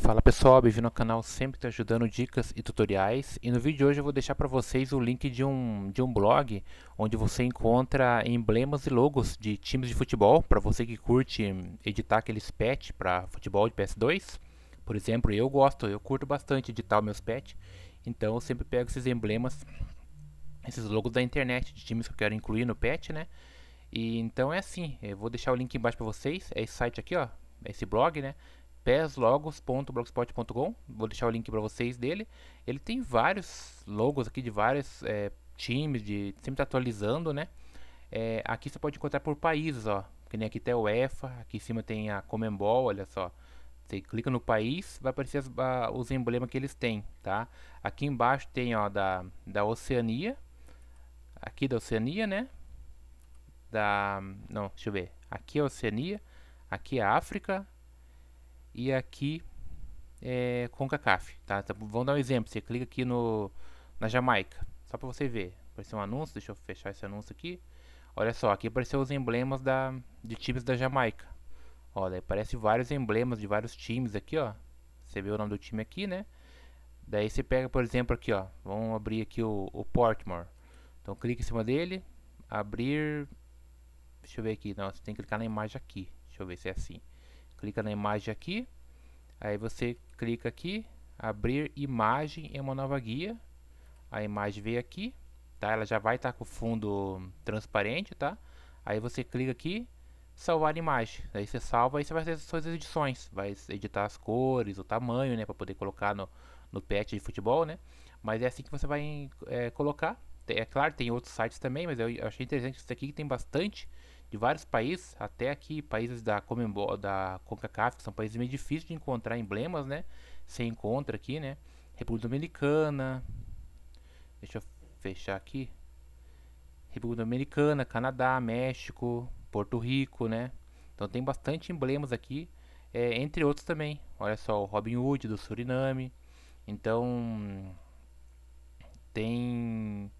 Fala pessoal, bem-vindo ao canal Sempre Te Ajudando Dicas e Tutoriais e no vídeo de hoje eu vou deixar para vocês o link de um, de um blog onde você encontra emblemas e logos de times de futebol para você que curte editar aqueles patch para futebol de PS2 por exemplo, eu gosto, eu curto bastante editar meus patch então eu sempre pego esses emblemas esses logos da internet de times que eu quero incluir no patch né e então é assim, eu vou deixar o link embaixo para vocês, é esse site aqui ó, esse blog né péslogos.blogspot.com Vou deixar o link para vocês dele. Ele tem vários logos aqui de vários é, times, de sempre tá atualizando, né? É, aqui você pode encontrar por países, ó. Que nem aqui tem a UEFA, aqui em cima tem a Comembol, olha só. Você clica no país, vai aparecer as, a, os emblemas que eles têm, tá? Aqui embaixo tem, ó, da, da Oceania. Aqui da Oceania, né? Da... não, deixa eu ver. Aqui é a Oceania, aqui é a África, e aqui é cacafe tá? tá? vamos dar um exemplo, você clica aqui no, na Jamaica, só para você ver. Apareceu um anúncio, deixa eu fechar esse anúncio aqui. Olha só, aqui apareceu os emblemas da, de times da Jamaica. Olha, aparece vários emblemas de vários times aqui, ó. Você vê o nome do time aqui, né? Daí você pega, por exemplo, aqui, ó. Vamos abrir aqui o, o Portmore. Então clica em cima dele, abrir... Deixa eu ver aqui, não, você tem que clicar na imagem aqui. Deixa eu ver se é assim clica na imagem aqui, aí você clica aqui, abrir imagem em uma nova guia, a imagem veio aqui, tá? Ela já vai estar tá com o fundo transparente, tá? Aí você clica aqui, salvar imagem, aí você salva e você vai fazer as suas edições, vai editar as cores, o tamanho, né, para poder colocar no, no patch de futebol, né? Mas é assim que você vai é, colocar, é claro, tem outros sites também, mas eu, achei interessante isso aqui que tem bastante de vários países, até aqui países da Comembol, da CONCACAF, que são países meio difíceis de encontrar emblemas, né? Você encontra aqui, né? República Dominicana. Deixa eu fechar aqui. República Dominicana, Canadá, México, Porto Rico, né? Então tem bastante emblemas aqui, é, entre outros também. Olha só, o Robin Hood do Suriname. Então tem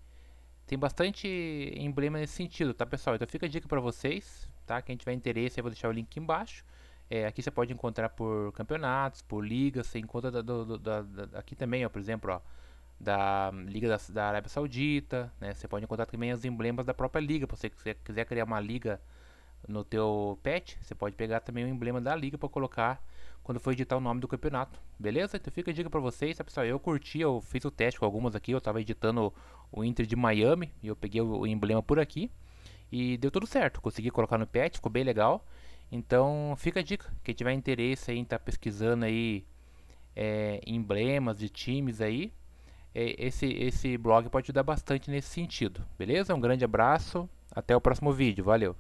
tem bastante emblema nesse sentido, tá pessoal? Então fica a dica para vocês, tá? Quem tiver interesse, eu vou deixar o link embaixo. É, aqui você pode encontrar por campeonatos, por ligas, você encontra da, da, da, aqui também, ó, por exemplo, ó, da Liga da, da Arábia Saudita, né? Você pode encontrar também os emblemas da própria liga, se você quiser criar uma liga no teu pet, você pode pegar também o emblema da liga para colocar quando for editar o nome do campeonato. Beleza? Então fica a dica pra vocês, tá, pessoal? Eu curti, eu fiz o teste com algumas aqui, eu tava editando o Inter de Miami e eu peguei o emblema por aqui. E deu tudo certo, consegui colocar no pet, ficou bem legal. Então fica a dica, quem tiver interesse aí em estar tá pesquisando aí é, emblemas de times aí, é, esse, esse blog pode ajudar bastante nesse sentido, beleza? Um grande abraço, até o próximo vídeo, valeu!